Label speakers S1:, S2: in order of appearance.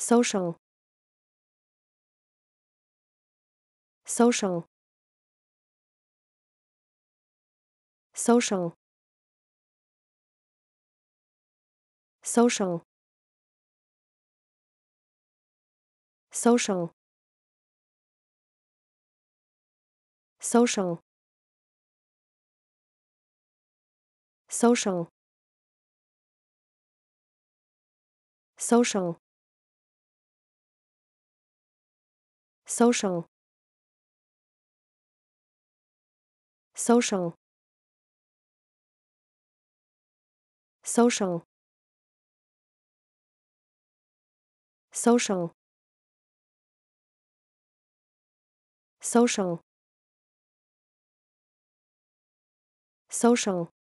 S1: social social social social social social social social social social social social social social